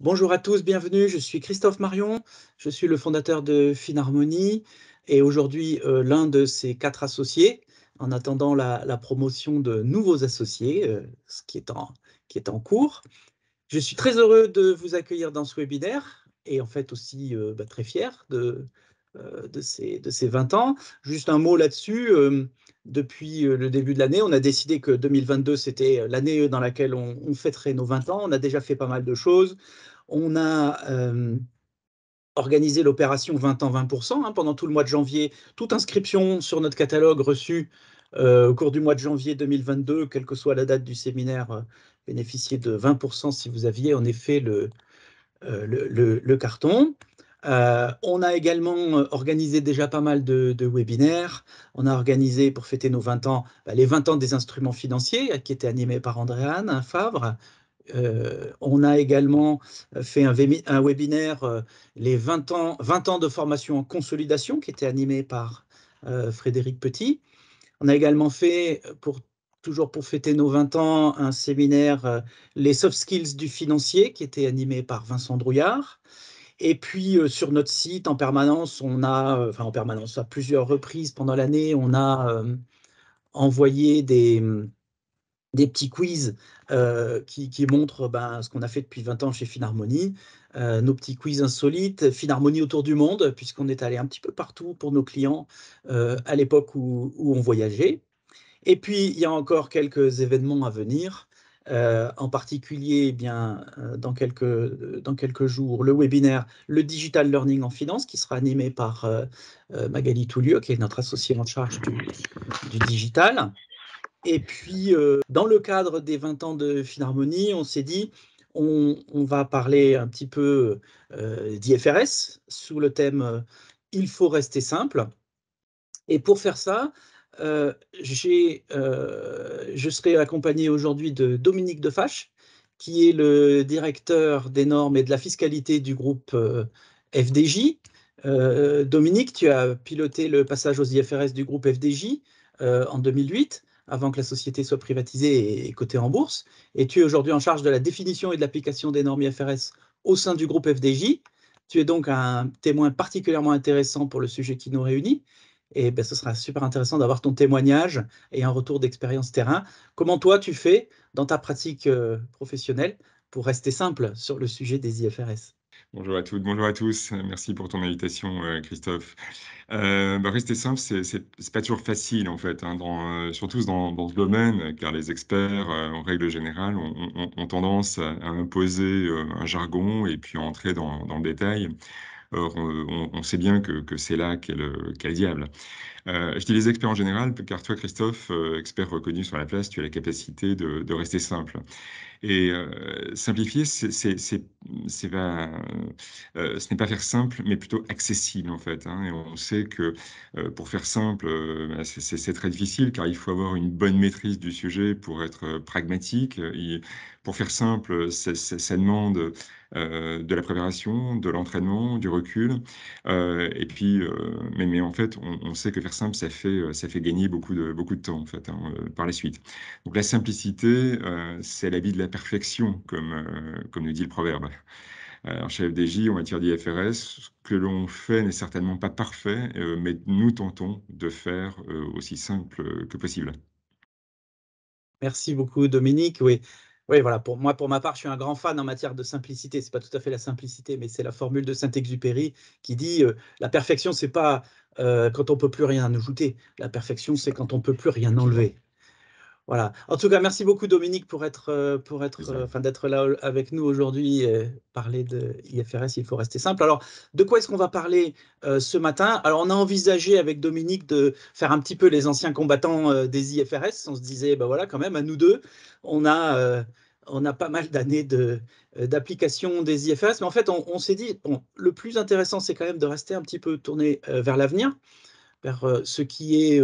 Bonjour à tous, bienvenue. Je suis Christophe Marion, je suis le fondateur de FinHarmonie et aujourd'hui euh, l'un de ses quatre associés en attendant la, promotion de nouveaux associés, euh, ce qui est, en, cours. Je suis très heureux de vous accueillir dans ce webinaire et en fait aussi euh, bah, très fier de, euh, de ces, de ces 20 ans. Juste un mot là-dessus. Euh, depuis euh, le début de l'année, on a décidé que 2022, c'était l'année dans laquelle on, fêterait nos 20 ans. On a déjà fait pas mal de choses. On a organisé l'opération 20 ans 20% pendant tout le mois de janvier. Toute inscription sur notre catalogue reçue au cours du mois de janvier 2022, quelle que soit la date du séminaire, bénéficiait de 20% si vous aviez en effet le, le carton. Euh, on a également euh, organisé déjà pas mal de, webinaires. On a organisé, pour fêter nos 20 ans, bah, les 20 ans des instruments financiers, euh, qui étaient animé par Andréane Favre. on a également fait un, webinaire, les 20 ans, de formation en consolidation, qui était animé par Frédéric Petit. On a également fait, toujours pour fêter nos 20 ans, un séminaire Les soft skills du financier qui était animé par Vincent Drouillard. Et puis euh, sur notre site, en permanence, on a, euh, enfin en permanence, à plusieurs reprises pendant l'année, on a euh, envoyé des, des petits quiz qui, qui, montrent ben, ce qu'on a fait depuis 20 ans chez Finharmonie, euh, nos petits quiz insolites, Finharmonie autour du monde, puisqu'on est allé un petit peu partout pour nos clients à l'époque où, où, on voyageait. Et puis, il y a encore quelques événements à venir. Euh, en particulier, eh bien, euh, dans, quelques, euh, dans quelques jours, le webinaire Le Digital Learning en Finance, qui sera animé par Magali Toulieu, qui est notre associée en charge du, digital. Et puis, dans le cadre des 20 ans de Finharmonie, on s'est dit, on, on, va parler un petit peu d'IFRS sous le thème Il faut rester simple. Et pour faire ça, euh, euh, je serai accompagné aujourd'hui de Dominique Defache, qui est le directeur des normes et de la fiscalité du groupe euh, FDJ. Dominique, tu as piloté le passage aux IFRS du groupe FDJ en 2008, avant que la société soit privatisée et cotée en bourse. Et tu es aujourd'hui en charge de la définition et de l'application des normes IFRS au sein du groupe FDJ. Tu es donc un témoin particulièrement intéressant pour le sujet qui nous réunit. Et ben, ce sera super intéressant d'avoir ton témoignage et un retour d'expérience terrain. Comment toi, tu fais dans ta pratique euh, professionnelle pour rester simple sur le sujet des IFRS Bonjour à toutes, bonjour à tous. Merci pour ton invitation, euh, Christophe. Euh, ben, rester simple, c'est n'est pas toujours facile, en fait, hein, dans, euh, surtout dans, ce domaine, car les experts, en règle générale, ont, tendance à imposer un jargon et puis à entrer dans, dans le détail. Or, on, on sait bien que, c'est là qu'est le, le, diable. Euh, je dis les experts en général, car toi, Christophe, euh, expert reconnu sur la place, tu as la capacité de, rester simple. Et euh, simplifier, ce n'est pas faire simple, mais plutôt accessible, en fait. Hein. Et on sait que pour faire simple, bah, c'est très difficile, car il faut avoir une bonne maîtrise du sujet pour être pragmatique. Et pour faire simple, ça demande... de la préparation, de l'entraînement, du recul. et puis, mais, mais, en fait, on, on, sait que faire simple, ça fait, euh, ça fait gagner beaucoup de, beaucoup de temps en fait, hein, euh, par la suite. Donc la simplicité, euh, c'est vie de la perfection, comme, comme nous dit le proverbe. Alors, chez FDJ, en matière d'IFRS, ce que l'on fait n'est certainement pas parfait, mais nous tentons de faire aussi simple que possible. Merci beaucoup, Dominique. Oui. Oui, voilà, pour moi, pour ma part, je suis un grand fan en matière de simplicité. Ce n'est pas tout à fait la simplicité, mais c'est la formule de Saint-Exupéry qui dit la perfection, c'est pas euh, quand on peut plus rien ajouter. La perfection, c'est quand on peut plus rien enlever. Voilà. En tout cas, merci beaucoup Dominique pour être, euh, pour être, euh, enfin, d'être là avec nous aujourd'hui parler de IFRS. Il faut rester simple. Alors, de quoi est-ce qu'on va parler ce matin Alors, on a envisagé avec Dominique de faire un petit peu les anciens combattants des IFRS. On se disait, ben voilà, quand même, à nous deux, on a on a pas mal d'années euh, d'application des IFRS, mais en fait, on, s'est dit, bon, le plus intéressant, c'est quand même de rester un petit peu tourné euh, vers l'avenir, vers euh, ce qui est...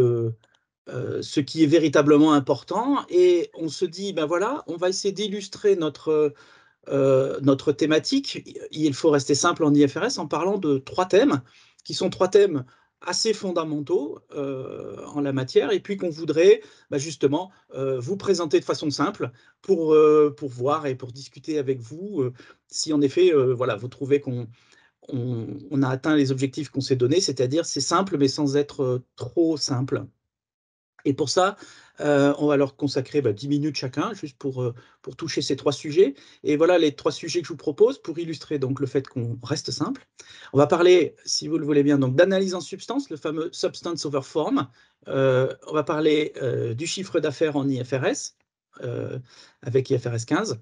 ce qui est véritablement important. Et on se dit, ben voilà, on va essayer d'illustrer notre, notre thématique. Il faut rester simple en IFRS en parlant de trois thèmes, qui sont trois thèmes assez fondamentaux euh, en la matière et puis qu'on voudrait bah, justement euh, vous présenter de façon simple euh, pour, voir et pour discuter avec vous si en effet voilà, vous trouvez qu'on on a atteint les objectifs qu'on s'est donnés, c'est-à-dire c'est simple mais sans être trop simple. Et pour ça, euh, on va leur consacrer bah, 10 minutes chacun, juste pour, euh, pour toucher ces trois sujets. Et voilà les trois sujets que je vous propose pour illustrer donc le fait qu'on reste simple. On va parler, si vous le voulez bien, d'analyse en substance, le fameux substance over form. Euh, on va parler du chiffre d'affaires en IFRS, avec IFRS 15.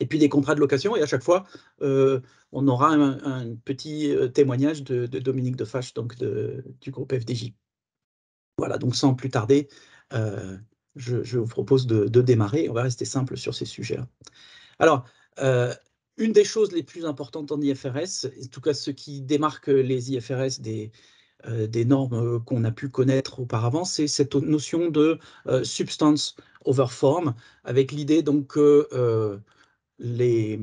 Et puis des contrats de location, et à chaque fois, on aura un, petit témoignage de, Dominique Defache, donc du groupe FDJ. Voilà, donc sans plus tarder, euh, je, vous propose de, démarrer. On va rester simple sur ces sujets-là. Alors, euh, une des choses les plus importantes en IFRS, en tout cas ce qui démarque les IFRS des, euh, des normes qu'on a pu connaître auparavant, c'est cette notion de substance over form, avec l'idée donc que l'analyse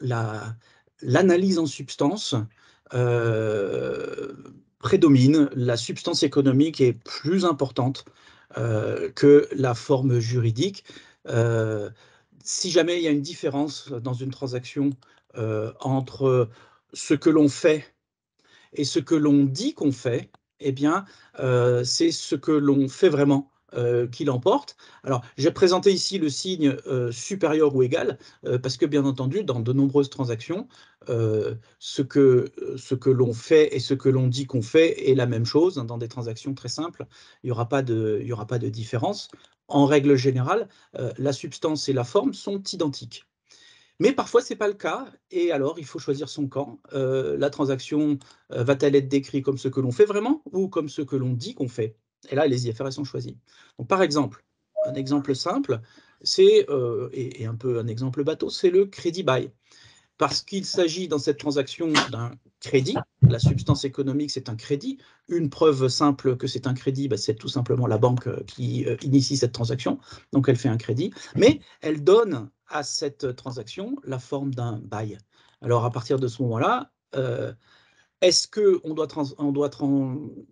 la, en substance prédomine, la substance économique est plus importante euh, que la forme juridique. Euh, si jamais il y a une différence dans une transaction euh, entre ce que l'on fait et ce que l'on dit qu'on fait, eh bien, c'est ce que l'on fait vraiment euh, qui l'emporte. Alors, j'ai présenté ici le signe euh, supérieur ou égal, euh, parce que bien entendu, dans de nombreuses transactions, ce que, ce que l'on fait et ce que l'on dit qu'on fait est la même chose. Hein, dans des transactions très simples, il n'y aura, pas aura pas de différence. En règle générale, la substance et la forme sont identiques. Mais parfois, ce n'est pas le cas, et alors il faut choisir son camp. la transaction va-t-elle être décrite comme ce que l'on fait vraiment ou comme ce que l'on dit qu'on fait et là, les IFRS sont choisis. Donc, par exemple, un exemple simple, c'est, euh, et, un peu un exemple bateau, c'est le crédit bail. Parce qu'il s'agit dans cette transaction d'un crédit, la substance économique c'est un crédit, une preuve simple que c'est un crédit, bah, c'est tout simplement la banque euh, qui euh, initie cette transaction, donc elle fait un crédit, mais elle donne à cette transaction la forme d'un buy. Alors à partir de ce moment-là, est-ce qu'on doit, on doit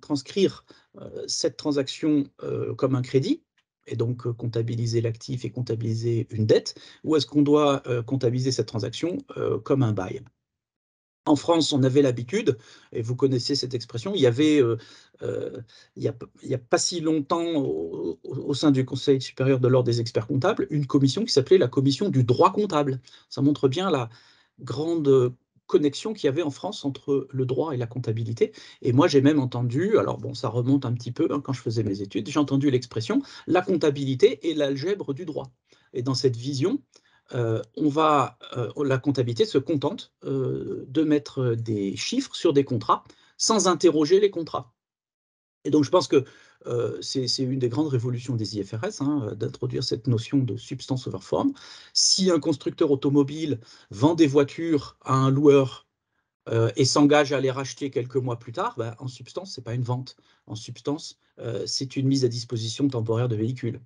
transcrire euh, cette transaction euh, comme un crédit et donc euh, comptabiliser l'actif et comptabiliser une dette, ou est-ce qu'on doit comptabiliser cette transaction comme un bail en France, on avait l'habitude, et vous connaissez cette expression, il y avait, il n'y a, pas si longtemps, au, au, sein du Conseil supérieur de l'ordre des experts comptables, une commission qui s'appelait la commission du droit comptable. Ça montre bien la grande connexion qu'il y avait en France entre le droit et la comptabilité. Et moi, j'ai même entendu, alors bon, ça remonte un petit peu hein, quand je faisais mes études, j'ai entendu l'expression la comptabilité est l'algèbre du droit. Et dans cette vision, euh, on va, euh, la comptabilité se contente euh, de mettre des chiffres sur des contrats sans interroger les contrats. Et donc, je pense que euh, c'est une des grandes révolutions des IFRS, hein, euh, d'introduire cette notion de substance over form. Si un constructeur automobile vend des voitures à un loueur euh, et s'engage à les racheter quelques mois plus tard, bah, en substance, ce n'est pas une vente. En substance, c'est une mise à disposition temporaire de véhicules.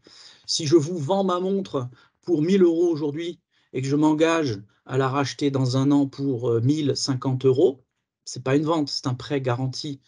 Si je vous vends ma montre pour 1000 euros aujourd'hui et que je m'engage à la racheter dans un an pour 1050 euros, ce n'est pas une vente, c'est un prêt garanti.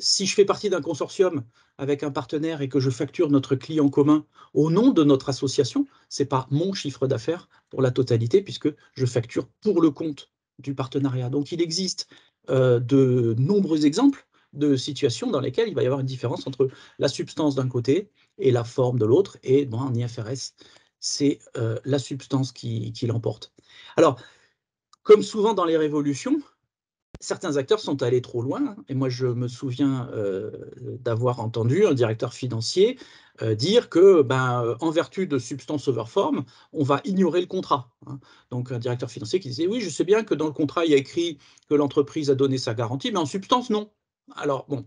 si je fais partie d'un consortium avec un partenaire et que je facture notre client commun au nom de notre association, ce n'est pas mon chiffre d'affaires pour la totalité, puisque je facture pour le compte du partenariat. Donc il existe euh, de nombreux exemples de situations dans lesquelles il va y avoir une différence entre la substance d'un côté et la forme de l'autre, et en IFRS, c'est euh, la substance qui l'emporte. Alors, comme souvent dans les révolutions, certains acteurs sont allés trop loin. Hein. Et moi, je me souviens euh, d'avoir entendu un directeur financier euh, dire que, ben, euh, en vertu de substance over form, on va ignorer le contrat. Hein. Donc, un directeur financier qui disait Oui, je sais bien que dans le contrat, il y a écrit que l'entreprise a donné sa garantie, mais en substance, non. Alors, bon,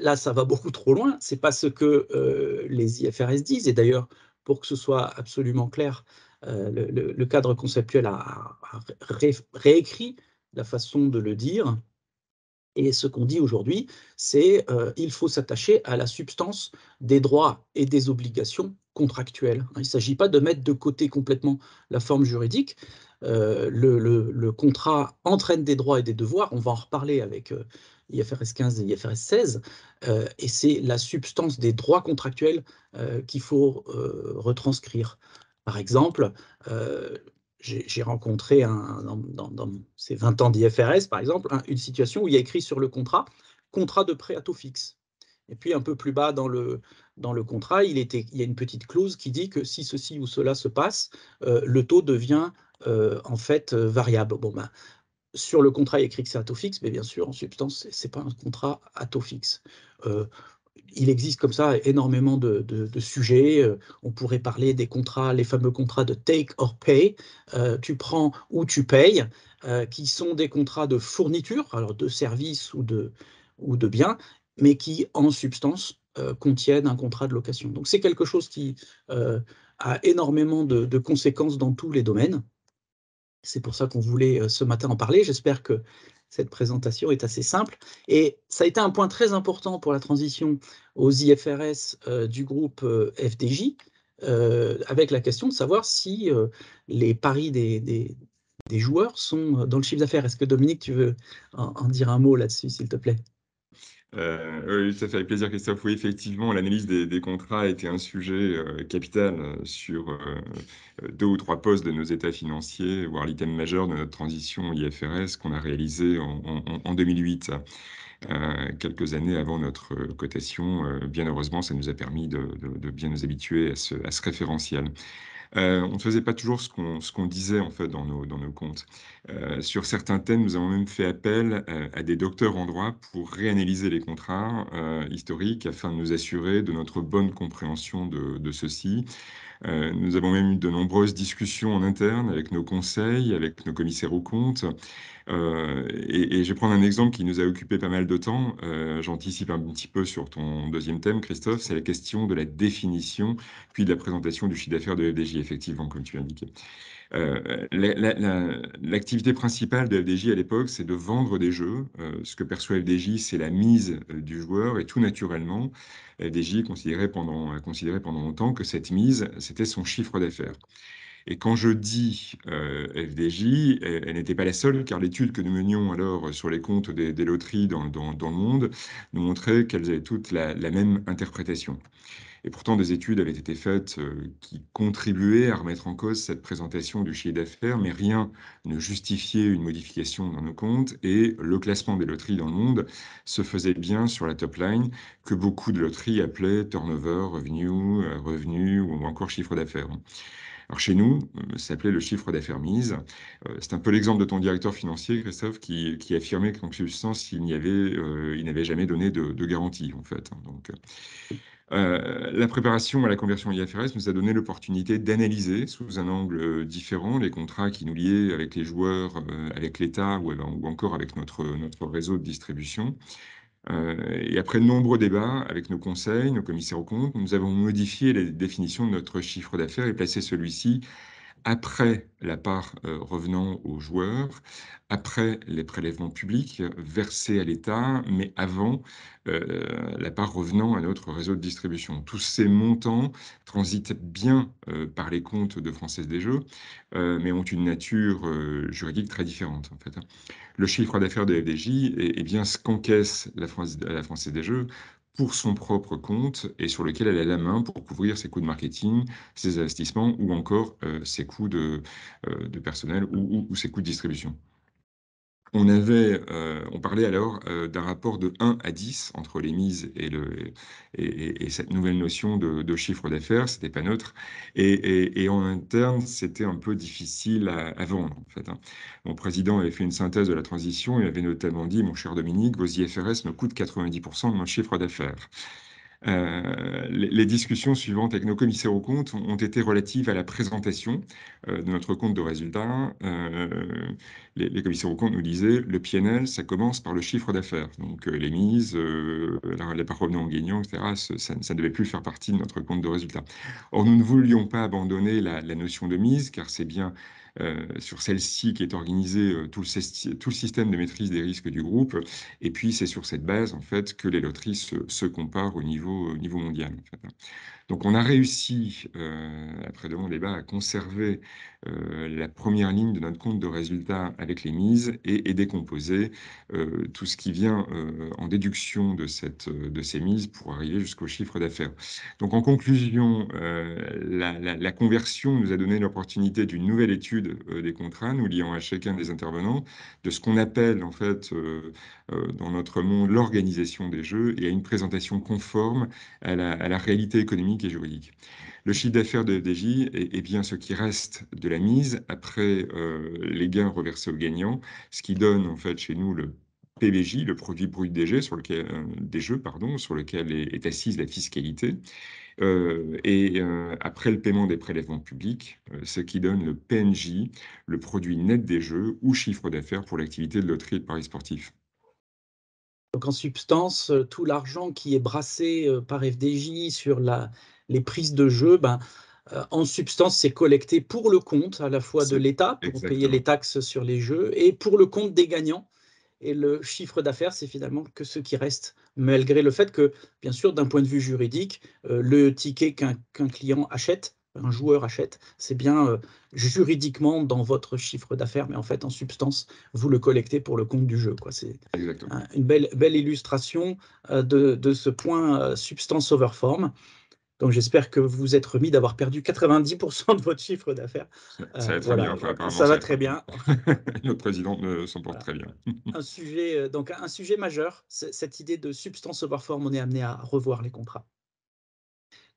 là, ça va beaucoup trop loin. C'est pas ce que les IFRS disent. Et d'ailleurs, pour que ce soit absolument clair, le, cadre conceptuel a, réécrit la façon de le dire. Et ce qu'on dit aujourd'hui, c'est euh, il faut s'attacher à la substance des droits et des obligations contractuelles. Il ne s'agit pas de mettre de côté complètement la forme juridique. Euh, le, contrat entraîne des droits et des devoirs. On va en reparler avec euh, IFRS 15 et IFRS 16. Euh, et c'est la substance des droits contractuels qu'il faut retranscrire. Par exemple, j'ai rencontré dans, ces 20 ans d'IFRS, par exemple, une situation où il y a écrit sur le contrat contrat de prêt à taux fixe. Et puis un peu plus bas dans le, dans le contrat, il, y a une petite clause qui dit que si ceci ou cela se passe, euh, le taux devient euh, en fait euh, variable. Bon, ben, sur le contrat, il y a écrit que c'est à taux fixe, mais bien sûr, en substance, ce n'est pas un contrat à taux fixe il existe comme ça énormément de, de, sujets. Euh, on pourrait parler des contrats, les fameux contrats de take or pay, euh, tu prends ou tu payes, euh, qui sont des contrats de fourniture, alors de services ou de, ou de biens, mais qui en substance contiennent un contrat de location. Donc c'est quelque chose qui a énormément de, de, conséquences dans tous les domaines. C'est pour ça qu'on voulait ce matin en parler. J'espère que cette présentation est assez simple et ça a été un point très important pour la transition aux IFRS euh, du groupe euh, FDJ euh, avec la question de savoir si les paris des, des, joueurs sont dans le chiffre d'affaires. Est-ce que Dominique, tu veux en dire un mot là-dessus, s'il te plaît euh, ça fait avec plaisir, Christophe. Oui, effectivement, l'analyse des, contrats a été un sujet euh, capital euh, sur euh, deux ou trois postes de nos états financiers, voire l'item majeur de notre transition IFRS qu'on a réalisé en, 2008. quelques années avant notre cotation. bien heureusement, ça nous a permis de, bien nous habituer à ce référentiel. Euh, on ne faisait pas toujours ce qu'on disait en fait dans nos, comptes. Euh, sur certains thèmes, nous avons même fait appel euh, à, des docteurs en droit pour réanalyser les contrats historiques afin de nous assurer de notre bonne compréhension de, ceci. Euh, nous avons même eu de nombreuses discussions en interne avec nos conseils, avec nos commissaires aux comptes. Euh, et, et, je vais prendre un exemple qui nous a occupé pas mal de temps. Euh, J'anticipe un petit peu sur ton deuxième thème, Christophe, c'est la question de la définition, puis de la présentation du chiffre d'affaires de FDJ, effectivement, comme tu indiqué. Euh, l'activité principale de FDJ à l'époque, c'est de vendre des jeux. Euh, ce que perçoit FDJ, c'est la mise euh, du joueur et tout naturellement, FDJ considérait pendant, considérait pendant longtemps que cette mise, c'était son chiffre d'affaires. Et quand je dis FDJ, elle, n'était pas la seule, car l'étude que nous menions alors sur les comptes des, loteries dans, dans, le monde nous montrait qu'elles avaient toutes la même interprétation. Et pourtant, des études avaient été faites euh, qui contribuaient à remettre en cause cette présentation du chiffre d'affaires, mais rien ne justifiait une modification dans nos comptes. Et le classement des loteries dans le monde se faisait bien sur la top line que beaucoup de loteries appelaient turnover, revenu, euh, revenu ou encore chiffre d'affaires. Alors chez nous, euh, ça s'appelait le chiffre d'affaires mise. C'est un peu l'exemple de ton directeur financier, Christophe, qui, affirmait qu'en substance, il n'y il n'avait jamais donné de, de, garantie, en fait. Hein, donc, euh, la préparation à la conversion IFRS nous a donné l'opportunité d'analyser sous un angle euh, différent les contrats qui nous liaient avec les joueurs, euh, avec l'État ou, encore avec notre, réseau de distribution. et après de nombreux débats avec nos conseils, nos commissaires aux comptes, nous avons modifié les définitions de notre chiffre d'affaires et placé celui-ci après la part euh, revenant aux joueurs, après les prélèvements publics versés à l'État, mais avant euh, la part revenant à notre réseau de distribution. Tous ces montants transitent bien euh, par les comptes de Française des Jeux, mais ont une nature juridique très différente. En fait. Hein. Le chiffre d'affaires de FDJ est, est bien ce qu'encaisse la Française des Jeux pour son propre compte et sur lequel elle a la main pour couvrir ses coûts de marketing, ses investissements ou encore euh, ses coûts de, euh, personnel ou, ses coûts de distribution. Euh, on, parlait alors euh, d'un rapport de 1 à 10 entre les mises et, cette nouvelle notion de, chiffre d'affaires, ce n'était pas neutre. Et, en interne, c'était un peu difficile à, vendre. Hein. Mon président avait fait une synthèse de la transition et avait notamment dit, mon cher Dominique, vos IFRS me coûtent 90% de mon chiffre d'affaires. Euh, les discussions suivantes avec nos commissaires aux comptes ont été relatives à la présentation euh, de notre compte de résultats. Euh, les, commissaires aux comptes nous disaient le PNL, ça commence par le chiffre d'affaires. Donc les mises, les la gagnants, gagnant, etc., ça, ne devait plus faire partie de notre compte de résultats. Or, nous ne voulions pas abandonner la, la notion de mise, car c'est bien euh, sur celle-ci qui est organisée euh, tout le, système de maîtrise des risques du groupe. Et puis, c'est sur cette base, en fait, que les loteries se, comparent au niveau, mondial. Donc on a réussi, euh, après de longs débat, à conserver euh, la première ligne de notre compte de résultats avec les mises et, décomposer euh, tout ce qui vient en déduction de, ces mises pour arriver jusqu'au chiffre d'affaires. Donc en conclusion, la, la, conversion nous a donné l'opportunité d'une nouvelle étude des contrats, nous liant à chacun des intervenants, de ce qu'on appelle en fait euh, dans notre monde l'organisation des jeux et à une présentation conforme à la, réalité économique et juridique. Le chiffre d'affaires de FDJ est, bien ce qui reste de la mise après euh, les gains reversés aux gagnants, ce qui donne en fait chez nous le PBJ, le produit brut des jeux, sur lequel, euh, des jeux, pardon, sur lequel est, assise la fiscalité. et après le paiement des prélèvements publics, ce qui donne le PNJ, le produit net des jeux ou chiffre d'affaires pour l'activité de loterie et de paris sportifs. Donc en substance, euh, tout l'argent qui est brassé euh, par FDJ sur la, les prises de jeu, ben, euh, en substance, c'est collecté pour le compte à la fois de l'État, pour payer les taxes sur les jeux, et pour le compte des gagnants. Et le chiffre d'affaires, c'est finalement que ce qui reste, malgré le fait que, bien sûr, d'un point de vue juridique, le ticket qu'un client achète un joueur achète, c'est bien euh, juridiquement dans votre chiffre d'affaires, mais en fait, en substance, vous le collectez pour le compte du jeu. C'est une belle, illustration euh, de, ce point euh, substance over form. Donc j'espère que vous êtes remis d'avoir perdu 90% de votre chiffre d'affaires. Ça, va très bien. notre ça va très bien. président s'en porte très bien. un, sujet, donc, un sujet majeur, cette idée de substance over form, on est amené à revoir les contrats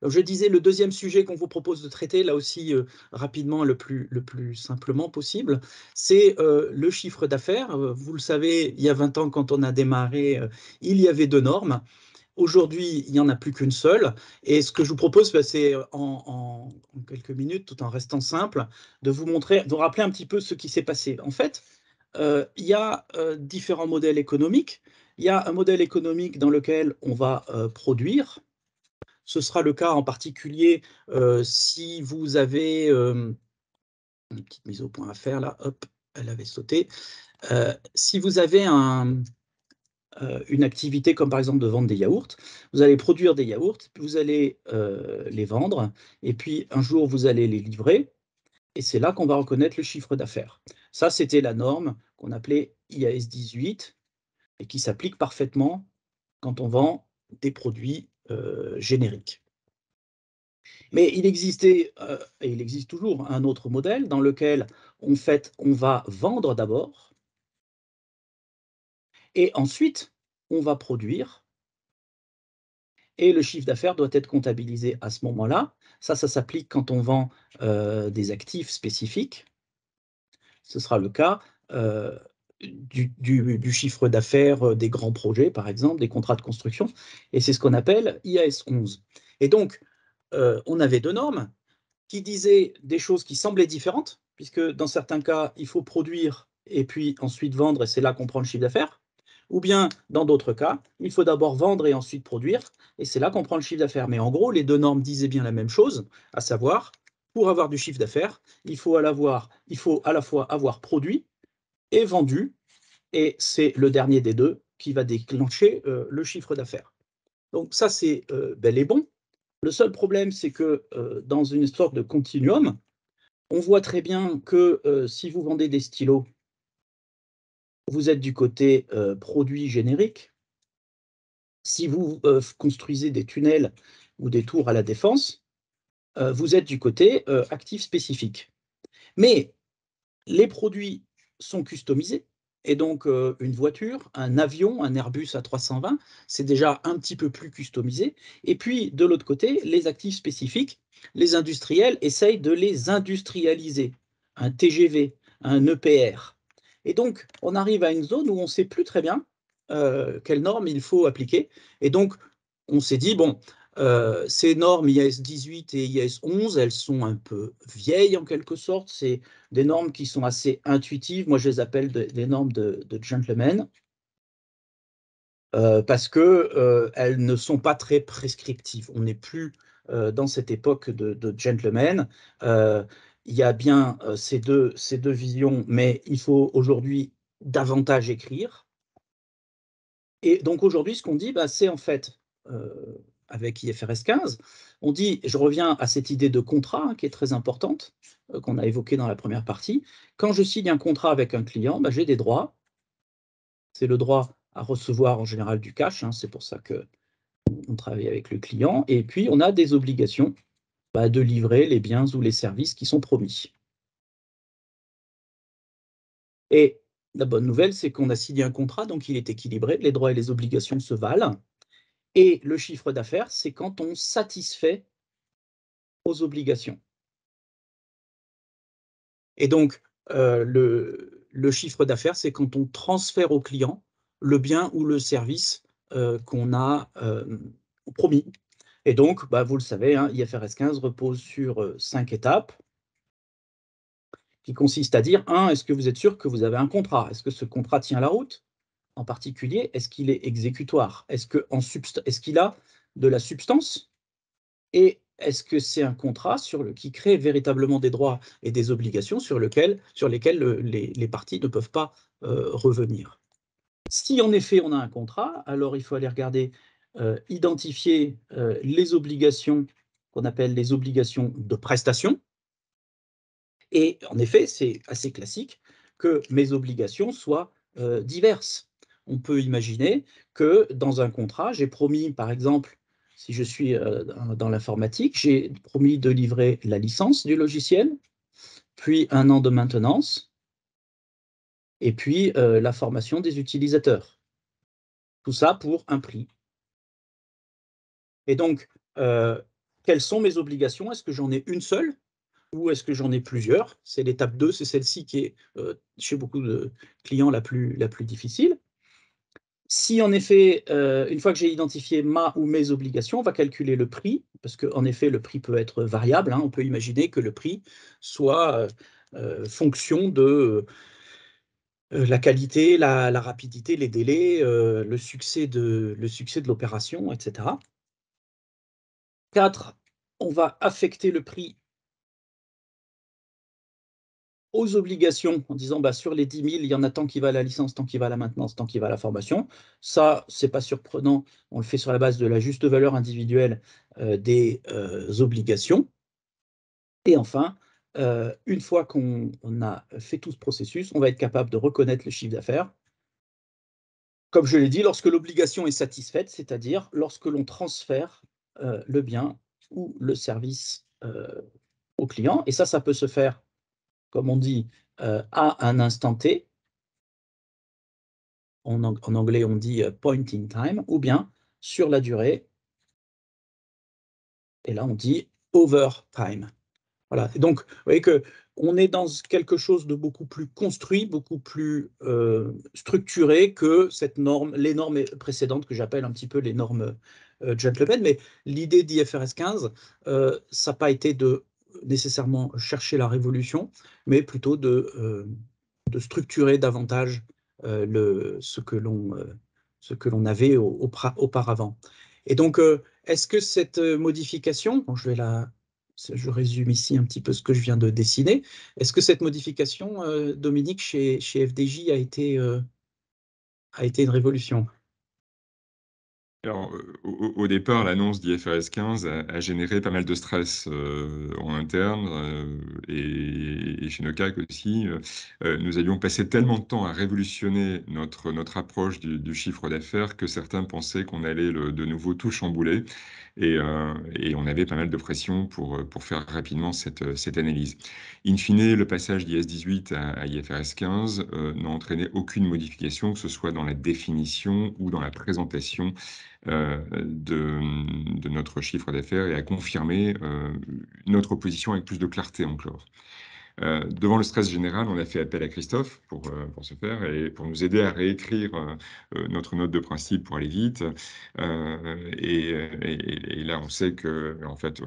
je disais, le deuxième sujet qu'on vous propose de traiter, là aussi euh, rapidement, le plus, le plus simplement possible, c'est euh, le chiffre d'affaires. Euh, vous le savez, il y a 20 ans, quand on a démarré, il y avait deux normes. Aujourd'hui, il n'y en a plus qu'une seule. Et ce que je vous propose, bah, c'est en, quelques minutes, tout en restant simple, de vous montrer, de vous rappeler un petit peu ce qui s'est passé. En fait, il y a différents modèles économiques. Il y a un modèle économique dans lequel on va produire, ce sera le cas en particulier euh, si vous avez euh, une petite mise au point à faire là, hop, elle avait sauté. Euh, si vous avez une activité comme par exemple de vendre des yaourts. Vous allez produire des yaourts, vous allez les vendre, et puis un jour vous allez les livrer, et c'est là qu'on va reconnaître le chiffre d'affaires. Ça, c'était la norme qu'on appelait IAS 18 et qui s'applique parfaitement quand on vend des produits euh, générique. Mais il existait, euh, et il existe toujours, un autre modèle dans lequel on, fait, on va vendre d'abord, et ensuite on va produire, et le chiffre d'affaires doit être comptabilisé à ce moment-là. Ça, ça s'applique quand on vend euh, des actifs spécifiques. Ce sera le cas euh, du, chiffre d'affaires euh, des grands projets, par exemple, des contrats de construction, et c'est ce qu'on appelle IAS 11. Et donc, euh, on avait deux normes qui disaient des choses qui semblaient différentes, puisque dans certains cas, il faut produire et puis ensuite vendre, et c'est là qu'on prend le chiffre d'affaires, ou bien dans d'autres cas, il faut d'abord vendre et ensuite produire, et c'est là qu'on prend le chiffre d'affaires. Mais en gros, les deux normes disaient bien la même chose, à savoir, pour avoir du chiffre d'affaires, il faut à la fois avoir produit est vendu, et c'est le dernier des deux qui va déclencher euh, le chiffre d'affaires. Donc ça, c'est euh, bel et bon. Le seul problème, c'est que euh, dans une sorte de continuum, on voit très bien que si vous vendez des stylos, vous êtes du côté produit générique. Si vous construisez des tunnels ou des tours à la défense, vous êtes du côté actif spécifique. Mais les produits sont customisés. Et donc, euh, une voiture, un avion, un Airbus A320, c'est déjà un petit peu plus customisé. Et puis, de l'autre côté, les actifs spécifiques, les industriels essayent de les industrialiser. Un TGV, un EPR. Et donc, on arrive à une zone où on ne sait plus très bien euh, quelles normes il faut appliquer. Et donc, on s'est dit, bon, euh, ces normes IAS 18 et IAS 11, elles sont un peu vieilles en quelque sorte. C'est des normes qui sont assez intuitives. Moi, je les appelle des normes de, de gentlemen. Euh, parce que euh, elles ne sont pas très prescriptives. On n'est plus dans cette époque de, de gentlemen. il y a bien ces, deux, ces deux visions, mais il faut aujourd'hui davantage écrire. Et donc aujourd'hui, ce qu'on dit, bah, c'est en fait, avec IFRS 15. On dit, je reviens à cette idée de contrat hein, qui est très importante, euh, qu'on a évoquée dans la première partie. Quand je signe un contrat avec un client, bah, j'ai des droits. C'est le droit à recevoir en général du cash, hein, c'est pour ça qu'on travaille avec le client. Et puis, on a des obligations bah, de livrer les biens ou les services qui sont promis. Et la bonne nouvelle, c'est qu'on a signé un contrat, donc il est équilibré, les droits et les obligations se valent. Et le chiffre d'affaires, c'est quand on satisfait aux obligations. Et donc, euh, le, chiffre d'affaires, c'est quand on transfère au client le bien ou le service euh, qu'on a euh, promis. Et donc, bah, vous le savez, IFRS hein, 15 repose sur cinq étapes qui consistent à dire, un, est-ce que vous êtes sûr que vous avez un contrat Est-ce que ce contrat tient la route en particulier, est-ce qu'il est exécutoire Est-ce qu'il est a de la substance Et est-ce que c'est un contrat sur le, qui crée véritablement des droits et des obligations sur, lequel, sur lesquels les, parties ne peuvent pas euh, revenir Si en effet on a un contrat, alors il faut aller regarder, euh, identifier euh, les obligations qu'on appelle les obligations de prestation. Et en effet, c'est assez classique que mes obligations soient diverses on peut imaginer que dans un contrat, j'ai promis, par exemple, si je suis euh, dans l'informatique, j'ai promis de livrer la licence du logiciel, puis un an de maintenance, et puis euh, la formation des utilisateurs. Tout ça pour un prix. Et donc, euh, quelles sont mes obligations Est-ce que j'en ai une seule ou est-ce que j'en ai plusieurs C'est l'étape 2, c'est celle-ci qui est chez beaucoup de clients la plus, la plus difficile. Si en effet, euh, une fois que j'ai identifié ma ou mes obligations, on va calculer le prix, parce qu'en effet, le prix peut être variable. Hein. on peut imaginer que le prix soit euh, euh, fonction de la qualité, la, la, rapidité, les délais, le succès de l'opération, etc. 4. On va affecter le prix aux obligations en disant bah, sur les 10 000, il y en a tant qui va à la licence, tant qui va à la maintenance, tant qui va à la formation. Ça, c'est pas surprenant. On le fait sur la base de la juste valeur individuelle euh, des euh, obligations. Et enfin, euh, une fois qu'on a fait tout ce processus, on va être capable de reconnaître le chiffre d'affaires. Comme je l'ai dit, lorsque l'obligation est satisfaite, c'est-à-dire lorsque l'on transfère le bien ou le service au client. Et ça, ça peut se faire comme on dit, euh, à un instant t, en, anglais on dit euh, point in time, ou bien sur la durée, et là on dit over time. Voilà, et donc vous voyez que on est dans quelque chose de beaucoup plus construit, beaucoup plus euh, structuré que cette norme, les normes précédentes que j'appelle un petit peu les normes euh, gentleman. Mais l'idée d'IFRS 15, ça n'a pas été de nécessairement chercher la révolution, mais plutôt de, euh, de structurer davantage euh, le, ce que l'on euh, avait auparavant. Et donc, est-ce que cette modification, je vais la, je résume ici un petit peu ce que je viens de dessiner, est-ce que cette modification, Dominique, chez, chez FDJ a été, a été une révolution euh, au, départ, l'annonce d'IFRS 15 a, généré pas mal de stress euh, en interne euh, et, chez NOCAC aussi. nous avions passé tellement de temps à révolutionner notre, approche du, chiffre d'affaires que certains pensaient qu'on allait de nouveau tout chambouler. Euh, et, on avait pas mal de pression pour, euh, pour faire rapidement euh, cette, analyse. In fine, le passage d'IS 18 à, IFRS 15 n'a entraîné aucune modification, que ce soit dans la définition ou dans la présentation de, notre chiffre d'affaires et a confirmé notre position avec plus de clarté encore. Euh, devant le stress général, on a fait appel à Christophe pour, se euh, pour ce faire et pour nous aider à réécrire euh, notre note de principe pour aller vite. Et, là, on sait que, en fait,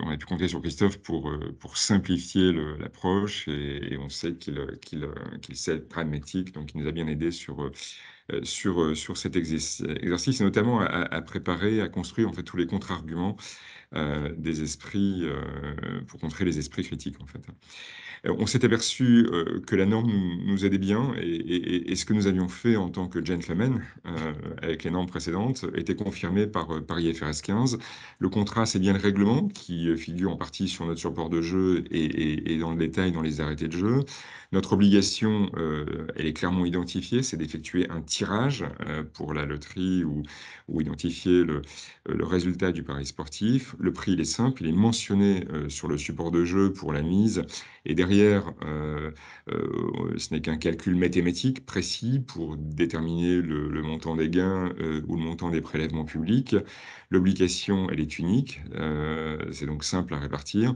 on a pu compter sur Christophe pour, pour simplifier l'approche et, on sait qu'il qu sait être pragmatique, donc il nous a bien aidé sur. Sur, sur, cet exercice, et notamment à, préparer, à construire en fait tous les contre-arguments des esprits pour contrer les esprits critiques en fait. Euh, on s'est aperçu euh, que la norme nous aidait bien et, ce que nous avions fait en tant que gentlemen euh, avec les normes précédentes était confirmé par, Paris FRS 15. Le contrat, c'est bien le règlement qui figure en partie sur notre support de jeu et, dans le détail dans les arrêtés de jeu. Notre obligation, elle est clairement identifiée, c'est d'effectuer un tirage pour la loterie ou, identifier le, résultat du pari sportif. Le prix, il est simple, il est mentionné sur le support de jeu pour la mise et derrière, euh, euh, ce n'est qu'un calcul mathématique précis pour déterminer le, montant des gains euh, ou le montant des prélèvements publics. L'obligation, elle est unique, c'est donc simple à répartir.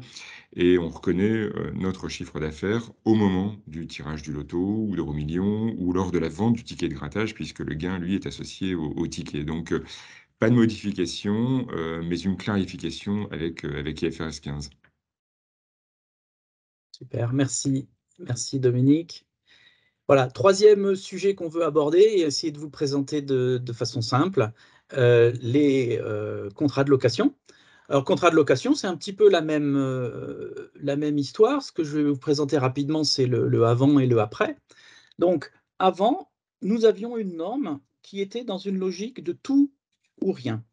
Et on reconnaît notre chiffre d'affaires au moment du tirage du loto ou de Romillion ou lors de la vente du ticket de grattage, puisque le gain, lui, est associé au, au ticket. Donc, pas de modification, mais une clarification avec, avec IFRS 15. Super, merci. Merci Dominique. Voilà, troisième sujet qu'on veut aborder et essayer de vous présenter de, façon simple, euh, les euh, contrats de location. Alors, contrat de location, c'est un petit peu la même, euh, la même histoire. Ce que je vais vous présenter rapidement, c'est le, avant et le après. Donc, avant, nous avions une norme qui était dans une logique de tout ou rien.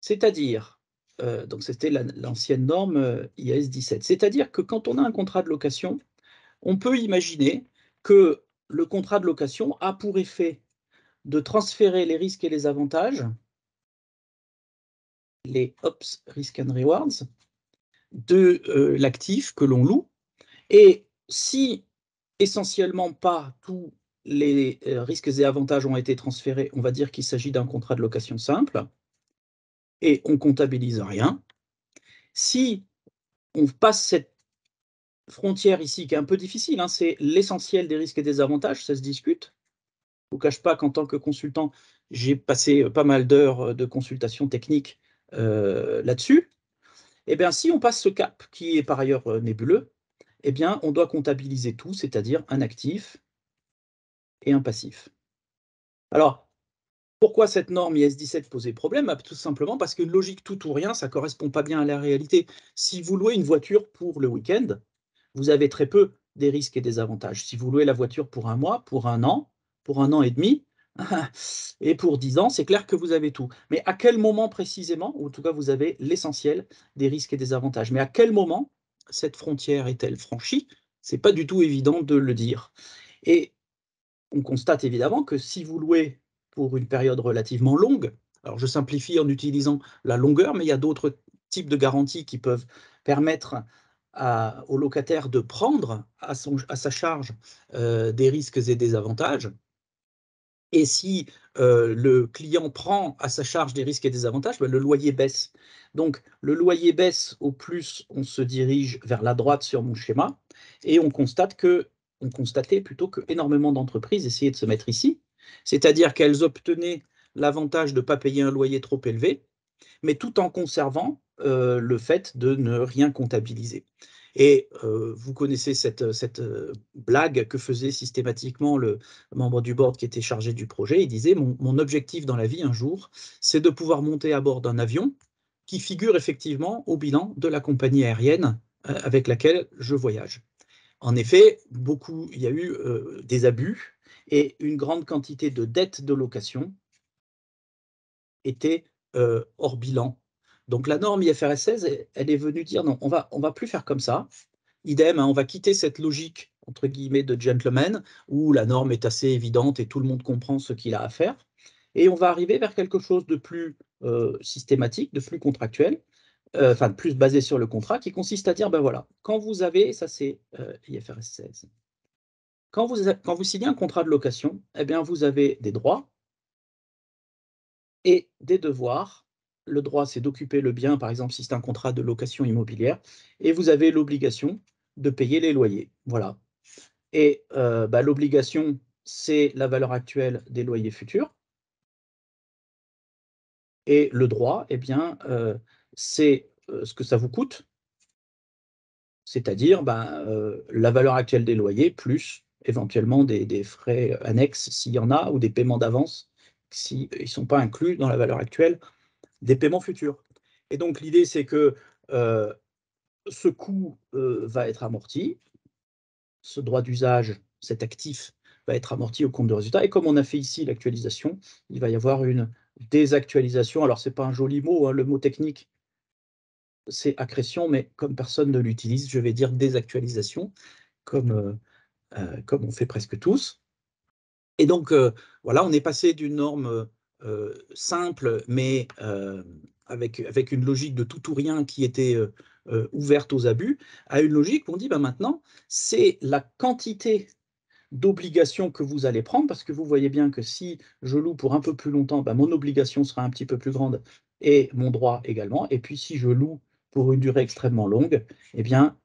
C'est-à-dire, euh, donc c'était l'ancienne norme euh, IAS 17. C'est-à-dire que quand on a un contrat de location, on peut imaginer que le contrat de location a pour effet de transférer les risques et les avantages, les ops risk and rewards, de euh, l'actif que l'on loue. Et si essentiellement pas tous les risques et avantages ont été transférés, on va dire qu'il s'agit d'un contrat de location simple et on comptabilise rien. Si on passe cette frontière ici qui est un peu difficile, hein, c'est l'essentiel des risques et des avantages, ça se discute. Je ne vous cache pas qu'en tant que consultant, j'ai passé euh, pas mal d'heures euh, de consultation technique euh, là-dessus. Eh bien, si on passe ce cap, qui est par ailleurs nébuleux, eh bien, on doit comptabiliser tout, c'est-à-dire un actif et un passif. Alors, pourquoi cette norme IS-17 posait problème bah, Tout simplement parce qu'une logique tout ou rien, ça ne correspond pas bien à la réalité. Si vous louez une voiture pour le week-end, vous avez très peu des risques et des avantages. Si vous louez la voiture pour un mois, pour un an, pour un an et demi, et pour dix ans, c'est clair que vous avez tout. Mais à quel moment précisément, ou en tout cas vous avez l'essentiel des risques et des avantages, mais à quel moment cette frontière est-elle franchie C'est pas du tout évident de le dire. Et on constate évidemment que si vous louez pour une période relativement longue. Alors je simplifie en utilisant la longueur, mais il y a d'autres types de garanties qui peuvent permettre au locataire de prendre à, sa charge euh, des risques et des avantages. Et si euh, le client prend à sa charge des risques et des avantages, ben, le loyer baisse. Donc le loyer baisse, au plus on se dirige vers la droite sur mon schéma, et on constate que on constatait plutôt qu'énormément d'entreprises essayaient de se mettre ici, c'est-à-dire qu'elles obtenaient l'avantage de ne pas payer un loyer trop élevé, mais tout en conservant euh, le fait de ne rien comptabiliser. Et euh, vous connaissez cette, euh, blague que faisait systématiquement le membre du board qui était chargé du projet. Il disait mon, objectif dans la vie un jour, c'est de pouvoir monter à bord d'un avion qui figure effectivement au bilan de la compagnie aérienne avec laquelle je voyage. En effet, beaucoup, il y a eu des abus et une grande quantité de dettes de location étaient euh, hors bilan. Donc la norme IFRS 16, elle est venue dire non, on va, on va plus faire comme ça. Idem, hein, on va quitter cette logique entre guillemets de gentleman où la norme est assez évidente et tout le monde comprend ce qu'il a à faire. Et on va arriver vers quelque chose de plus euh, systématique, de plus contractuel, euh, enfin plus basé sur le contrat, qui consiste à dire ben voilà, quand vous avez, ça c'est IFRS 16, quand vous, signez un contrat de location, eh bien, vous avez des droits et des devoirs. Le droit, c'est d'occuper le bien, par exemple, si c'est un contrat de location immobilière, et vous avez l'obligation de payer les loyers. Voilà. Et euh, bah, l'obligation, c'est la valeur actuelle des loyers futurs. Et le droit, eh bien, euh, c'est euh, ce que ça vous coûte, c'est-à-dire ben, la valeur actuelle des loyers plus éventuellement des, frais euh, annexes s'il y en a, ou des paiements d'avance s'ils euh, ne sont pas inclus dans la valeur actuelle des paiements futurs. Et donc l'idée, c'est que euh, ce coût va être amorti, ce droit d'usage, cet actif va être amorti au compte de résultat. Et comme on a fait ici l'actualisation, il va y avoir une désactualisation. Alors, ce n'est pas un joli mot, hein, le mot technique, c'est accrétion, mais comme personne ne l'utilise, je vais dire désactualisation, comme, euh, comme on fait presque tous. Et donc, euh, voilà, on est passé d'une norme euh, simple, mais avec, avec, une logique de tout ou rien qui était ouverte aux abus, à une logique où on dit ben maintenant, c'est la quantité d'obligations que vous allez prendre, parce que vous voyez bien que si je loue pour un peu plus longtemps, bah, mon obligation sera un petit peu plus grande et mon droit également. Et puis si je loue pour une durée extrêmement longue, eh bien,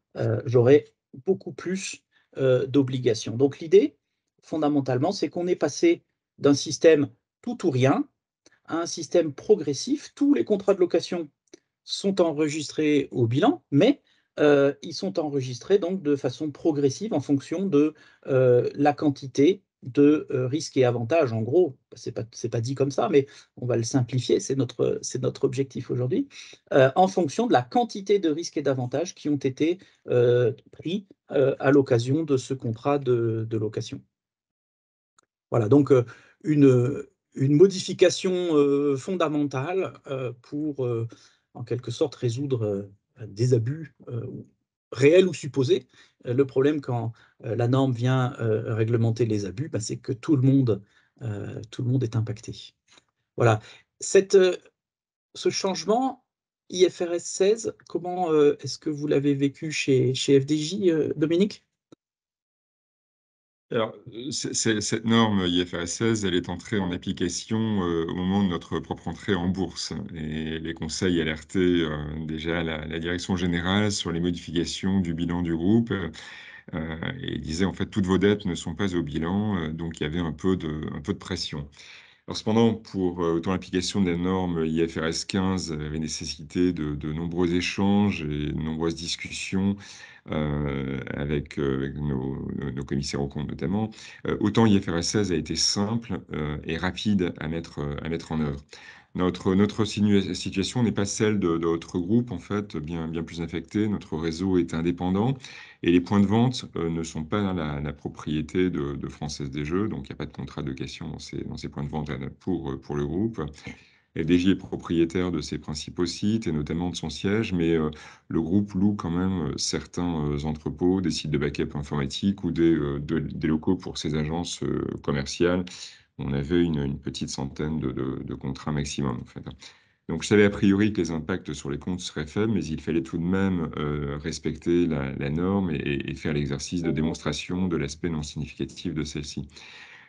j'aurai beaucoup plus euh, d'obligations. Donc l'idée, fondamentalement, c'est qu'on est passé d'un système tout ou rien à un système progressif. Tous les contrats de location sont enregistrés au bilan, mais euh, ils sont enregistrés donc de façon progressive en fonction de euh, la quantité de euh, risques et avantages, en gros, c'est pas, pas dit comme ça, mais on va le simplifier, c'est notre, notre objectif aujourd'hui, euh, en fonction de la quantité de risques et d'avantages qui ont été euh, pris à l'occasion de ce contrat de, location. Voilà, donc une, une modification fondamentale pour, en quelque sorte, résoudre des abus ou réel ou supposé. Euh, le problème quand euh, la norme vient euh, réglementer les abus, bah, c'est que tout le, monde, tout le monde est impacté. Voilà. Cette, ce changement IFRS 16, comment est-ce que vous l'avez vécu chez, chez FDJ, Dominique alors, euh, cette norme IFRS 16, elle est entrée en application euh, au moment de notre propre entrée en bourse. Et les conseils alertaient euh, déjà la, direction générale sur les modifications du bilan du groupe. Euh, et disaient en fait, toutes vos dettes ne sont pas au bilan. donc, il y avait un un peu de pression cependant, pour euh, autant l'application de la IFRS 15 avait nécessité de, nombreux échanges et de nombreuses discussions euh, avec, euh, nos, commissaires aux comptes notamment, autant IFRS 16 a été simple et rapide à mettre en œuvre. Notre, situation n'est pas celle de, d'autres groupes, en fait, bien, bien plus affectés. Notre réseau est indépendant et les points de vente euh, ne sont pas la, propriété de, Française des Jeux, donc il n'y a pas de contrat de location dans ces, points de vente euh, pour, euh, pour le groupe. FDJ est propriétaire de ses principaux sites et notamment de son siège, mais le groupe loue quand même certains entrepôts, des sites de backup informatique ou des locaux pour ses agences commerciales on avait une, petite centaine de, contrats maximum. Donc je savais a priori que les impacts sur les comptes seraient faibles, mais il fallait tout de même euh, respecter la, norme et, et faire l'exercice de démonstration de l'aspect non significatif de celle-ci.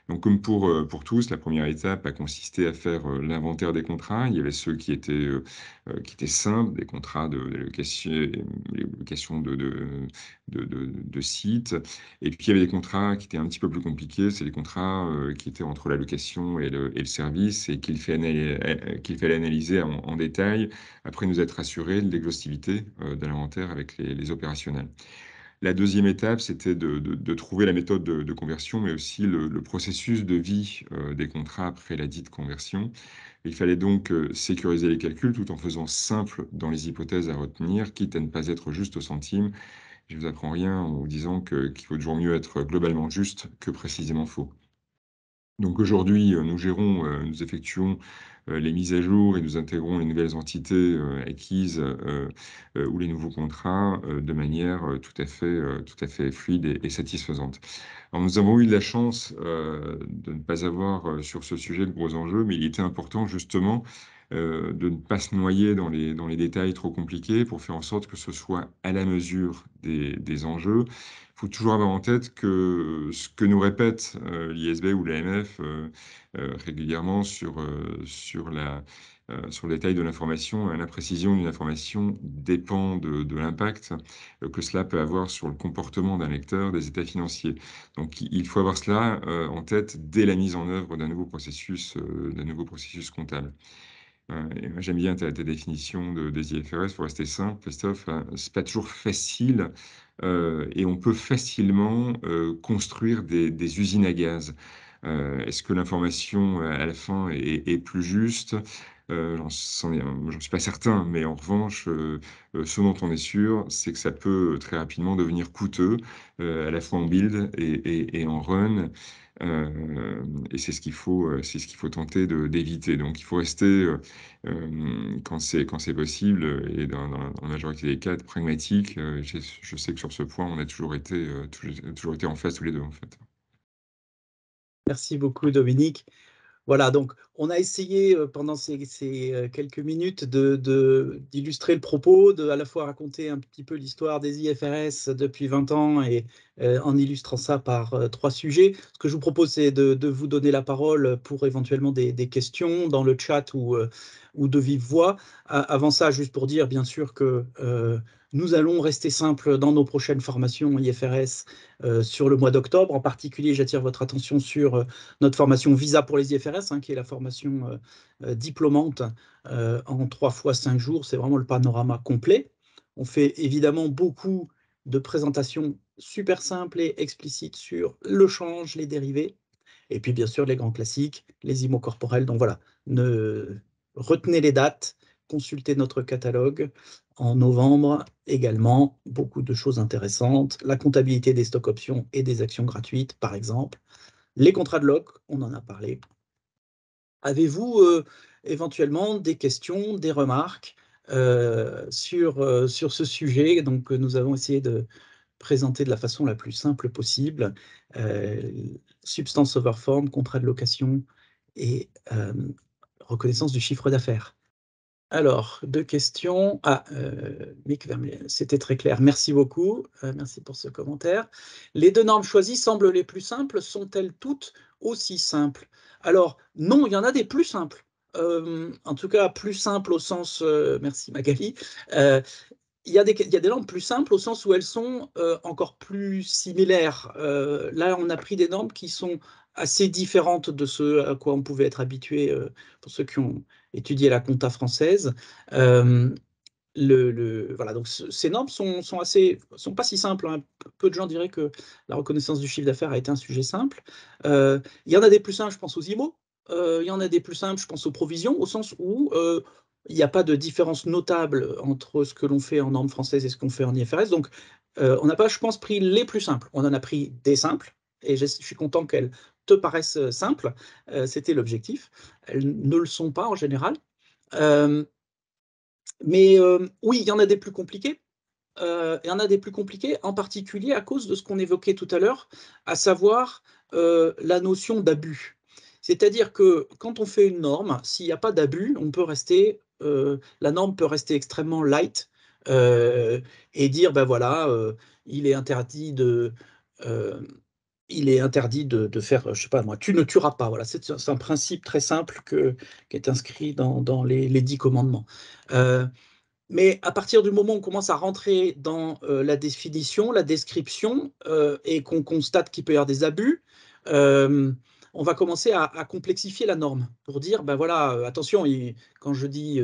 Donc, comme pour, euh, pour tous, la première étape a consisté à faire euh, l'inventaire des contrats. Il y avait ceux qui étaient, euh, qui étaient simples, des contrats de, de location, de, de, de, sites. Et puis, il y avait des contrats qui étaient un petit peu plus compliqués. C'est les contrats qui étaient entre la location et le, et le service et qu'il qu'il fallait analyser en, détail après nous être assurés de l'exhaustivité de l'inventaire avec les opérationnels. La deuxième étape, c'était de, trouver la méthode de, conversion, mais aussi le, processus de vie euh, des contrats après la dite conversion. Il fallait donc euh, sécuriser les calculs tout en faisant simple dans les hypothèses à retenir, quitte à ne pas être juste au centime. Je ne vous apprends rien en vous disant qu'il vaut faut toujours mieux être globalement juste que précisément faux. Donc aujourd'hui, euh, nous gérons, nous effectuons euh, les mises à jour et nous intégrons les nouvelles entités euh, acquises euh, ou les nouveaux contrats de manière tout à fait, tout à fait fluide et, satisfaisante. nous avons eu de la chance de ne pas avoir sur ce sujet de gros enjeux, mais il était important justement euh, de ne pas se noyer dans les, dans les détails trop compliqués pour faire en sorte que ce soit à la mesure des, des enjeux. Il faut toujours avoir en tête que ce que nous répète euh, l'ISB ou l'AMF euh, régulièrement sur, sur la, sur le détail de l'information. Hein, la précision d'une information dépend de, l'impact que cela peut avoir sur le comportement d'un lecteur, des états financiers. Donc il faut avoir cela en tête dès la mise en œuvre d'un nouveau processus, d'un nouveau processus comptable. Euh, j'aime bien ta, définition des IFRS, pour rester simple, Christophe, hein. c'est pas toujours facile euh, et on peut facilement euh, construire des, usines à gaz. Est-ce que l'information à la fin est, plus juste J'en suis pas certain, mais en revanche, ce dont on est sûr, c'est que ça peut très rapidement devenir coûteux, à la fois en build et en run. Euh, et c'est ce qu'il faut, euh, c'est ce qu'il faut tenter d'éviter. Donc, il faut rester, euh, quand c'est quand c'est possible, et dans, la majorité des cas, pragmatique. Je, sais que sur ce point, on a toujours été, toujours été en face tous les deux, en fait. Merci beaucoup, Dominique. Voilà, donc on a essayé pendant ces, quelques minutes d'illustrer de, d'illustrer le propos, de à la fois raconter un petit peu l'histoire des IFRS depuis 20 ans et en illustrant ça par trois sujets. Ce que je vous propose, c'est de, de, vous donner la parole pour éventuellement des, des questions dans le chat ou, ou de vive voix. avant ça, juste pour dire bien sûr que nous allons rester simples dans nos prochaines formations IFRS euh, sur le mois d'octobre. En particulier, j'attire votre attention sur euh, notre formation Visa pour les IFRS, hein, qui est la formation euh, diplômante en trois fois cinq jours. C'est vraiment le panorama complet. On fait évidemment beaucoup de présentations super simples et explicites sur le change, les dérivés, et puis bien sûr les grands classiques, les IMO corporels. Donc voilà, ne... retenez les dates, consultez notre catalogue, en novembre également, beaucoup de choses intéressantes. La comptabilité des stocks options et des actions gratuites, par exemple. Les contrats de loc, on en a parlé. Avez-vous euh, éventuellement des questions, des remarques euh, sur, euh, sur ce sujet Donc, nous avons essayé de présenter de la façon la plus simple possible. substance over form, contrat de location et reconnaissance du chiffre d'affaires. Alors, deux questions. Ah, euh, c'était très clair. Merci beaucoup. Euh, merci pour ce commentaire. Les deux normes choisies semblent les plus simples. Sont-elles toutes aussi simples Alors, non, il y en a des plus simples. Euh, en tout cas, plus simples au sens... Euh, merci Magali. Il y, a des, il des, normes plus simples au sens où elles sont encore plus similaires. là, on a pris des normes qui sont assez différente de ce à quoi on pouvait être habitué euh, pour ceux qui ont étudié la compta française. le, voilà, donc ces normes sont, sont assez, sont pas si simples. Hein. Peu de gens diraient que la reconnaissance du chiffre d'affaires a été un sujet simple. il y en a des plus simples, je pense aux IMO. il y en a des plus simples, je pense aux provisions, au sens où il n'y a pas de différence notable entre ce que l'on fait en normes françaises et ce qu'on fait en IFRS. Donc, euh, on n'a pas, je pense, pris les plus simples. On en a pris des simples, et je, suis content qu'elles te paraissent euh, simples, euh, c'était l'objectif. Elles ne le sont pas en général. Euh, mais oui, il y en a des plus compliqués. il y en a des plus compliqués, en particulier à cause de ce qu'on évoquait tout à l'heure, à savoir la notion d'abus. C'est-à-dire que quand on fait une norme, s'il n'y a pas d'abus, on peut rester, la norme peut rester extrêmement light et dire ben voilà, il est interdit de il est interdit de, de, faire, je sais pas moi, tu ne tueras pas. Voilà, c'est un principe très simple que, qui est inscrit dans, dans les, les, dix commandements. Euh, mais à partir du moment où on commence à rentrer dans euh, la définition, la description, euh, et qu'on constate qu'il peut y avoir des abus, on va commencer à, complexifier la norme pour dire, ben voilà, attention, quand je dis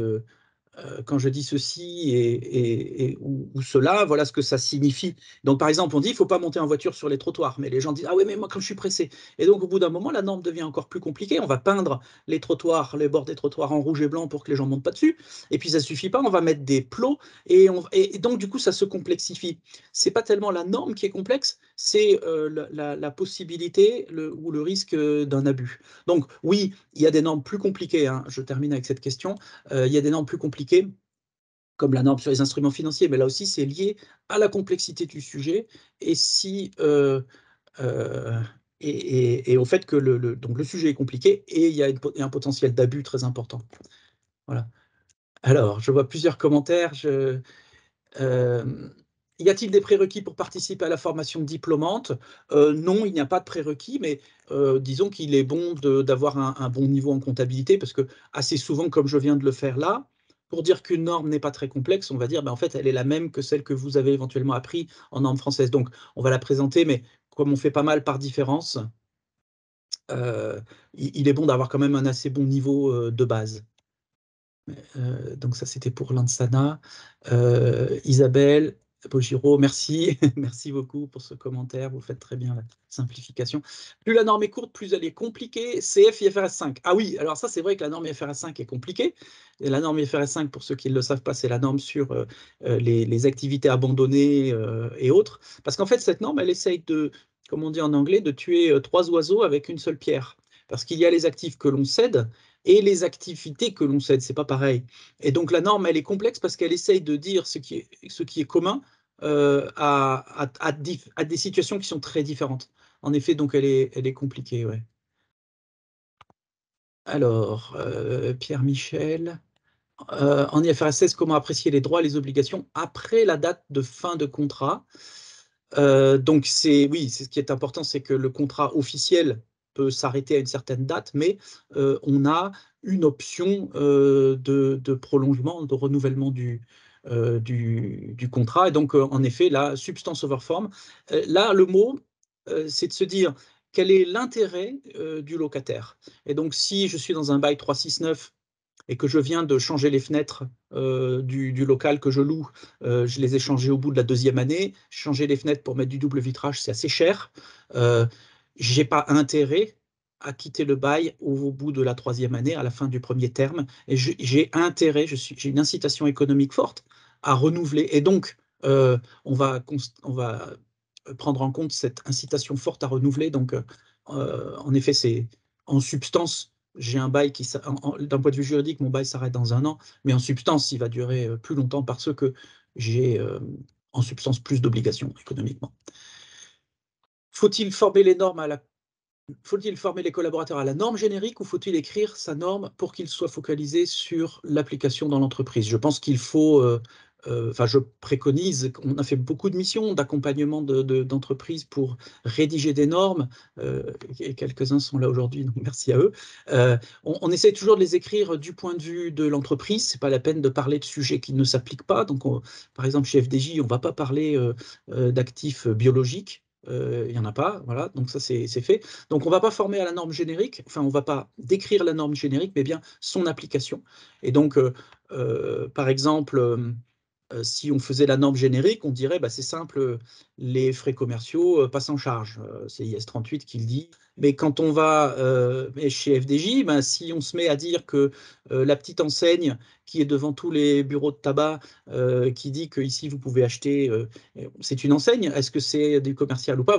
euh, quand je dis ceci et, ou, cela, voilà ce que ça signifie. Donc, par exemple, on dit il ne faut pas monter en voiture sur les trottoirs, mais les gens disent ah oui, mais moi, quand je suis pressé. Et donc, au bout d'un moment, la norme devient encore plus compliquée. On va peindre les trottoirs, les bords des trottoirs en rouge et blanc pour que les gens ne montent pas dessus. Et puis, ça ne suffit pas, on va mettre des plots. Et, et, donc, du coup, ça se complexifie. Ce n'est pas tellement la norme qui est complexe, c'est euh, la, possibilité ou le risque euh, d'un abus. Donc oui, il y a des normes plus compliquées, hein, je termine avec cette question, euh, il y a des normes plus compliquées comme la norme sur les instruments financiers, mais là aussi c'est lié à la complexité du sujet et au fait que le, donc le sujet est compliqué et il y a, un potentiel d'abus très important. Voilà. Alors, je vois plusieurs commentaires. Je, y a-t-il des prérequis pour participer à la formation diplômante euh, Non, il n'y a pas de prérequis, mais euh, disons qu'il est bon d'avoir un, bon niveau en comptabilité, parce que assez souvent, comme je viens de le faire là, pour dire qu'une norme n'est pas très complexe, on va dire, ben, en fait, elle est la même que celle que vous avez éventuellement appris en norme française. Donc, on va la présenter, mais comme on fait pas mal par différence, euh, il, est bon d'avoir quand même un assez bon niveau de base. donc ça c'était pour Lansana. Isabelle, Giraud, merci. merci beaucoup pour ce commentaire. Vous faites très bien la simplification. Plus la norme est courte, plus elle est compliquée. CF 5. Ah oui, alors ça, c'est vrai que la norme IFRS 5 est compliquée. Et la norme IFRS 5, pour ceux qui ne le savent pas, c'est la norme sur euh, euh, les, activités abandonnées euh, et autres. Parce qu'en fait, cette norme, elle essaye de, comme on dit en anglais, de tuer trois oiseaux avec une seule pierre. Parce qu'il y a les actifs que l'on cède, et les activités que l'on cède, c'est pas pareil. Et donc la norme, elle est complexe parce qu'elle essaye de dire ce qui est commun euh, à, à, des situations qui sont très différentes. En effet, donc elle est, elle est compliquée. Ouais. Alors, euh, Pierre-Michel, euh, en IFRS 16, comment apprécier les droits et les obligations après la date de fin de contrat Donc, c'est oui, ce qui est important, c'est que le contrat officiel peut s'arrêter à une certaine date, mais on a une option de, de, prolongement, de renouvellement du, euh, du, contrat. Et donc, euh, en effet, la substance over form. Euh, là, le mot, c'est de se dire quel est l'intérêt du locataire. Et donc, si je suis dans un bail 369 et que je viens de changer les fenêtres du, local que je loue, je les ai changées au bout de la deuxième année, changer les fenêtres pour mettre du double vitrage, c'est assez cher, j'ai pas intérêt à quitter le bail au, bout de la troisième année, à la fin du premier terme, et j'ai intérêt, j'ai une incitation économique forte à renouveler. Et donc, euh, on, va on va prendre en compte cette incitation forte à renouveler. Donc, euh, euh, en effet, c'est en substance, j'ai un bail qui, d'un point de vue juridique, mon bail s'arrête dans un an, mais en substance, il va durer plus longtemps parce que j'ai en substance plus d'obligations économiquement. Faut-il former les normes à la faut-il former les collaborateurs à la norme générique ou faut-il écrire sa norme pour qu'il soit focalisé sur l'application dans l'entreprise Je pense qu'il faut euh, enfin, je préconise, on a fait beaucoup de missions d'accompagnement d'entreprises pour rédiger des normes, euh, et quelques-uns sont là aujourd'hui, donc merci à eux. Euh, on, essaie toujours de les écrire du point de vue de l'entreprise, c'est pas la peine de parler de sujets qui ne s'appliquent pas. Donc, par exemple, chez FDJ, on va pas parler d'actifs biologiques, il y n'y en a pas, voilà, donc ça c'est fait. Donc on ne va pas former à la norme générique, enfin on ne va pas décrire la norme générique, mais bien son application. Et donc, par exemple, euh, si on faisait la norme générique, on dirait bah, c'est simple, euh, les frais commerciaux euh, passent en charge. c'est IS38 qui le dit. Mais quand on va chez FDJ, ben, si on se met à dire que la petite enseigne qui est devant tous les bureaux de tabac, qui dit que ici vous pouvez acheter, c'est une enseigne, est-ce que c'est du commercial ou pas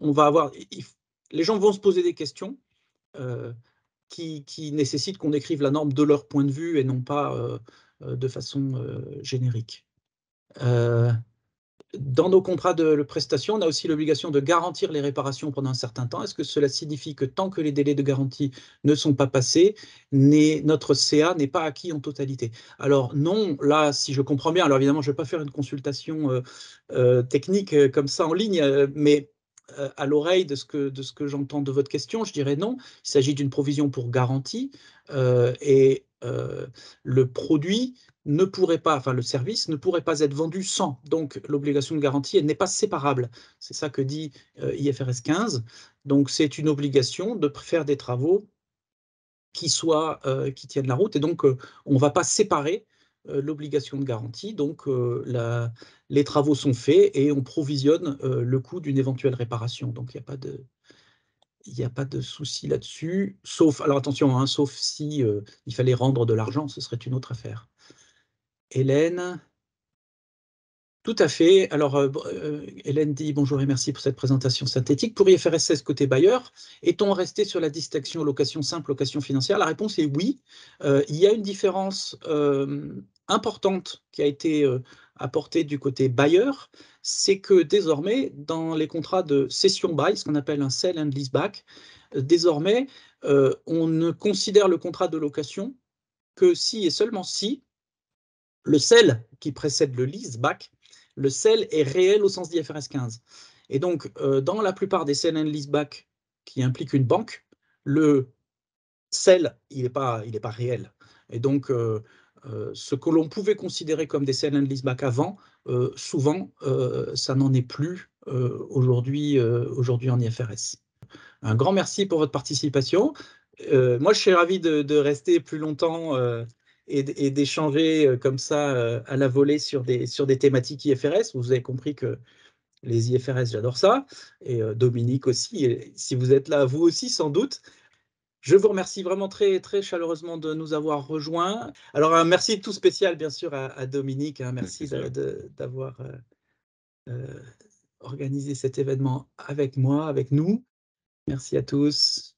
on, va avoir, les gens vont se poser des questions. Qui, qui, nécessitent qu'on écrive la norme de leur point de vue et non pas euh, de façon euh, générique. Euh, dans nos contrats de prestation, on a aussi l'obligation de garantir les réparations pendant un certain temps. Est-ce que cela signifie que tant que les délais de garantie ne sont pas passés, notre CA n'est pas acquis en totalité Alors non, là, si je comprends bien, alors évidemment, je ne vais pas faire une consultation technique comme ça en ligne, mais à l'oreille de ce que, de ce que j'entends de votre question, je dirais non. Il s'agit d'une provision pour garantie et euh, le produit ne pourrait pas, enfin le service ne pourrait pas être vendu sans. Donc l'obligation de garantie n'est pas séparable. C'est ça que dit euh, IFRS 15. Donc c'est une obligation de faire des travaux qui soient, euh, qui tiennent la route. Et donc on ne va pas séparer l'obligation de garantie. Donc les travaux sont faits et on provisionne le coût d'une éventuelle réparation. Donc il n'y a pas de, il n'y a pas de souci là-dessus, sauf, alors attention, hein, sauf si il fallait rendre de l'argent, ce serait une autre affaire. Hélène, tout à fait. Alors, Hélène dit bonjour et merci pour cette présentation synthétique. Pour IFRSS côté bailleur, est-on resté sur la distinction location simple, location financière La réponse est oui. il y a une différence importante qui a été apporté du côté bailleur, c'est que désormais, dans les contrats de cession-bail, ce qu'on appelle un sell and lease back, euh, désormais, euh, on ne considère le contrat de location que si et seulement si le sell qui précède le lease back, le sell est réel au sens d'IFRS 15. Et donc, euh, dans la plupart des sell and lease back qui impliquent une banque, le sell, il n'est pas, pas réel. Et donc, euh, ce que l'on pouvait considérer comme des scènes and avant, euh, souvent, euh, ça n'en est plus aujourd'hui en IFRS. Un grand merci pour votre participation. moi, je suis ravi de, rester plus longtemps et, d'échanger comme ça à la volée sur des, sur des thématiques IFRS. Vous avez compris que les IFRS, j'adore ça. Et Dominique aussi. si vous êtes là, vous aussi, sans doute. Je vous remercie vraiment très, très chaleureusement de nous avoir rejoints. Alors, un merci tout spécial, bien sûr, à, Dominique. Hein. merci d'avoir euh, euh, organisé cet événement avec moi, avec nous. Merci à tous.